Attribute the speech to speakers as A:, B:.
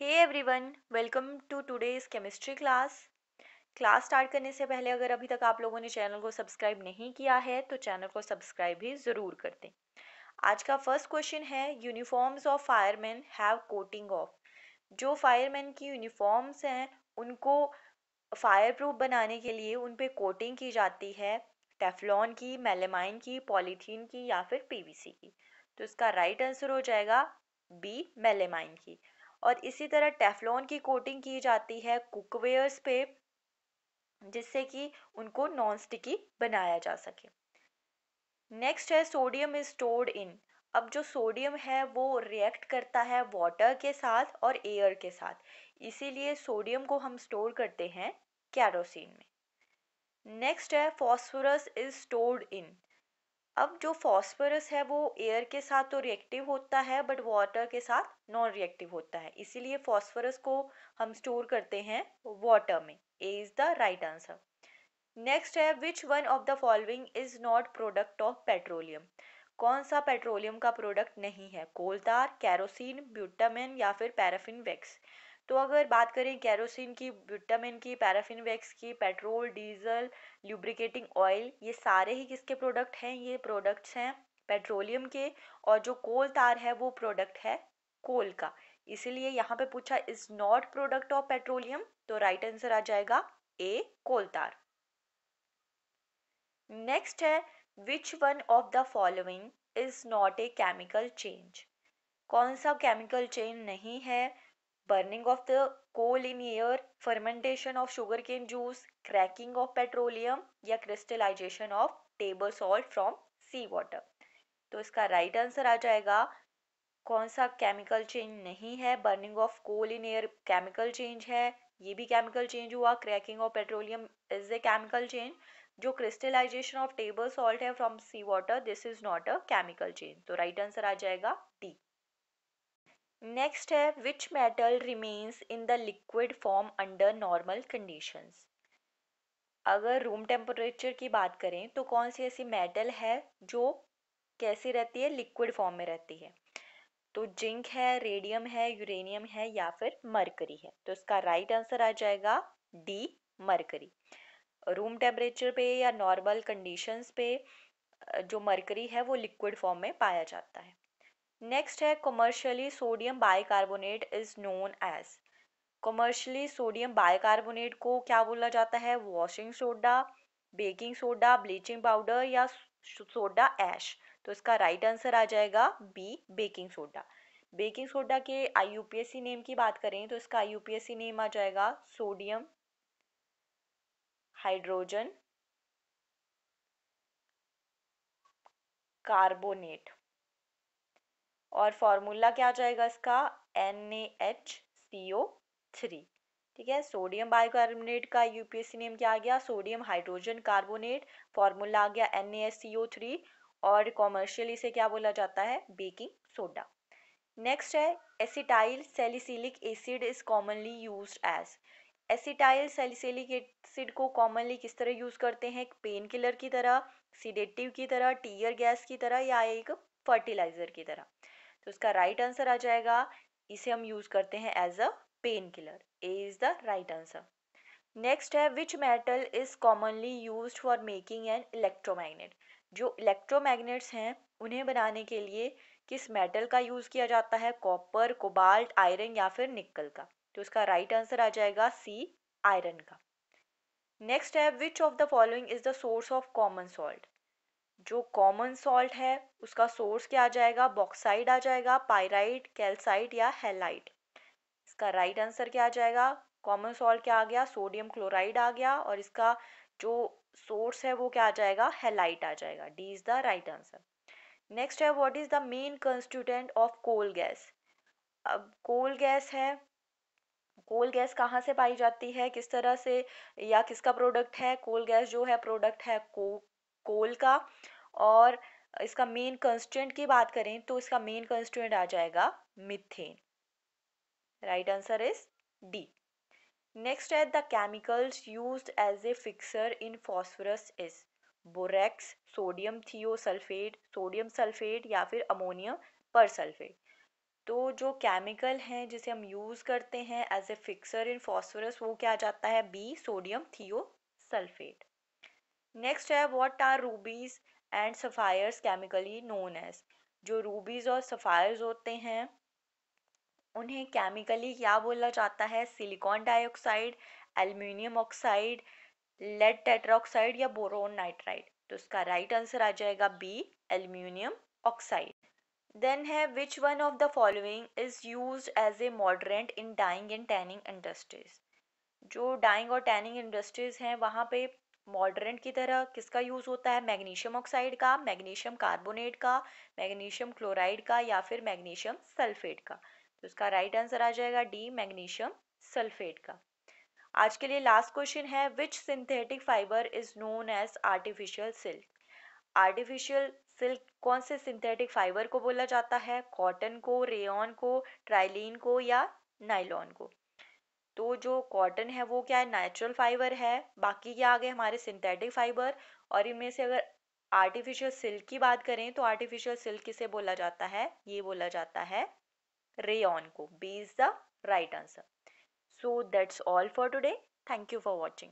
A: Hey everyone welcome to today's chemistry class class start करने से पहले अगर अभी तक आप लोगों ने चैनल को सब्सक्राइब नहीं किया है तो चैनल को सब्सक्राइब भी ज़रूर कर दें आज का फर्स्ट क्वेश्चन है uniforms of fireman have coating of जो फायरमैन की यूनिफॉर्म्स हैं उनको फायर प्रूफ बनाने के लिए उन पर कोटिंग की जाती है टेफलॉन की मेलेमाइन की पॉलीथीन की या फिर पी की तो इसका राइट आंसर हो जाएगा बी मेलेमाइन की और इसी तरह टेफलॉन की कोटिंग की जाती है कुकवेयर्स पे जिससे कि उनको नॉन स्टिकी बनाया जा सके नेक्स्ट है सोडियम इज स्टोर्ड इन अब जो सोडियम है वो रिएक्ट करता है वाटर के साथ और एयर के साथ इसीलिए सोडियम को हम स्टोर करते हैं कैरोसिन में नेक्स्ट है फॉस्फोरस इज स्टोर्ड इन अब जो फॉस्फोरस है वो एयर के साथ तो रिएक्टिव होता है बट वाटर के साथ नॉन रिएक्टिव होता है इसीलिए फॉस्फोरस को हम स्टोर करते हैं वाटर में A is the right answer next है which one of the following is not product of petroleum कौन सा पेट्रोलियम का प्रोडक्ट नहीं है कोलतार कैरोसिन ब्यूटामिन या फिर पैराफिन वैक्स तो अगर बात करें कैरोसिन की विटामिन की पैराफिन वैक्स की पेट्रोल डीजल ल्यूब्रिकेटिंग ऑयल ये सारे ही किसके प्रोडक्ट हैं ये प्रोडक्ट्स हैं पेट्रोलियम के और जो कोल तार है वो प्रोडक्ट है कोल का इसीलिए यहाँ पे पूछा is not product of petroleum तो राइट right आंसर आ जाएगा ए कोल तार नेक्स्ट है which one of the following is not a chemical change कौन सा केमिकल चेंज नहीं है burning of the coal in air, fermentation of sugarcane juice, cracking of petroleum या crystallization of table salt from sea water. तो इसका right answer आ जाएगा कौन सा केमिकल चेंज नहीं है burning of coal in air chemical change है ये भी केमिकल चेंज हुआ cracking of petroleum is a chemical change जो क्रिस्टलाइजेशन ऑफ टेबल सॉल्ट है from sea water this is not a chemical change तो right answer आ जाएगा D Next है which metal remains in the liquid form under normal conditions. अगर room temperature की बात करें तो कौन सी ऐसी मेटल है जो कैसी रहती है लिक्विड फॉर्म में रहती है तो जिंक है रेडियम है यूरेनियम है या फिर मरकरी है तो इसका राइट आंसर आ जाएगा डी मरकरी रूम टेम्परेचर पे या नॉर्मल कंडीशंस पे जो मरकरी है वो लिक्विड फॉर्म में पाया जाता है नेक्स्ट है commercially sodium bicarbonate is known as commercially sodium bicarbonate को क्या बोला जाता है washing soda baking soda bleaching powder या सोडा ऐश तो इसका राइट आंसर आ जाएगा B baking soda baking soda के आई नेम की बात करें तो इसका आई नेम आ जाएगा सोडियम हाइड्रोजन कार्बोनेट और फॉर्मूला क्या आ जाएगा इसका N A H C O three ठीक है सोडियम बाइकार्बोनेट का यूपीएससी नेम क्या आ गया सोडियम हाइड्रोजन कार्बोनेट फॉर्मूला आ गया N A S C O three और कॉमर्शियल इसे क्या बोला जाता है बेकिंग सोडा नेक्स्ट है acetyl salicylic acid is commonly use as acetyl salicylic acid को कॉमनली किस तरह यूज़ करते हैं पेन किलर की तरह सीडेटिव की तरह टीयर गैस की तरह या एक फर्टिलाइज़र की तरह तो इसका राइट right आंसर आ जाएगा इसे हम यूज करते हैं as a pain killer A is the right answer next है which metal is commonly use for making an electromagnet जो इलेक्ट्रोमैग्नेट्स हैं उन्हें बनाने के लिए किस मेटल का यूज किया जाता है कॉपर कोबाल्ट आयरन या फिर निकल का तो इसका राइट right आंसर आ जाएगा सी आयरन का नेक्स्ट है which of the following is the source of common salt जो कॉमन सॉल्ट है उसका सोर्स क्या आ जाएगा बॉक्साइड आ जाएगा पायराइट कैल्साइड या हेलाइट इसका राइट आंसर क्या आ जाएगा कॉमन सॉल्ट क्या आ गया सोडियम क्लोराइड आ गया और इसका जो सोर्स है वो क्या आ जाएगा हेलाइट आ जाएगा D is the right answer next है what is the main constituent of coal gas अब कोल गैस है कोल गैस कहाँ से पाई जाती है किस तरह से या किसका प्रोडक्ट है कोल गैस जो है प्रोडक्ट है को कोल का और इसका मेन कंस्टेंट की बात करें तो इसका मेन कंस्टेंट आ जाएगा methane right answer is D next है the chemicals use as a fixer in phosphorus is borax sodium thiosulphate sodium sulphate या फिर अमोनियम पर सल्फेट तो जो केमिकल हैं जिसे हम यूज़ करते हैं as a fixer in phosphorus वो क्या आ जाता है B sodium thiosulphate next है what are rubies and sapphires chemically known as जो रूबीज़ और सफ़ायर्स होते हैं उन्हें केमिकली क्या बोला जाता है silicon dioxide aluminium oxide lead tetraoxide या बोरोन नाइट्राइड तो उसका राइट आंसर आ जाएगा बी एल्यूमिनियम ऑक्साइड देन है which one of the following is use as a mordant in dyeing and tanning industries जो डाइंग और टैनिंग इंडस्ट्रीज हैं वहाँ पे मॉडरेंट की तरह किसका यूज़ होता है मैग्नीशियम ऑक्साइड का मैग्नीशियम कार्बोनेट का मैग्नीशियम क्लोराइड का या फिर मैग्नीशियम सल्फेट का तो इसका राइट आंसर आ जाएगा डी मैग्नीशियम सल्फेट का आज के लिए लास्ट क्वेश्चन है which synthetic fibre is known as artificial silk artificial silk कौन से सिंथेटिक फाइबर को बोला जाता है कॉटन को रेन को ट्राइलिन को या नाइलॉन को तो जो कॉटन है वो क्या है नेचुरल फाइबर है बाकी क्या आ गए हमारे सिंथेटिक फाइबर और इनमें से अगर आर्टिफिशियल सिल्क की बात करें तो आर्टिफिशियल सिल्क किसे बोला जाता है ये बोला जाता है रेन को B is the right answer so that's all for today thank you for watching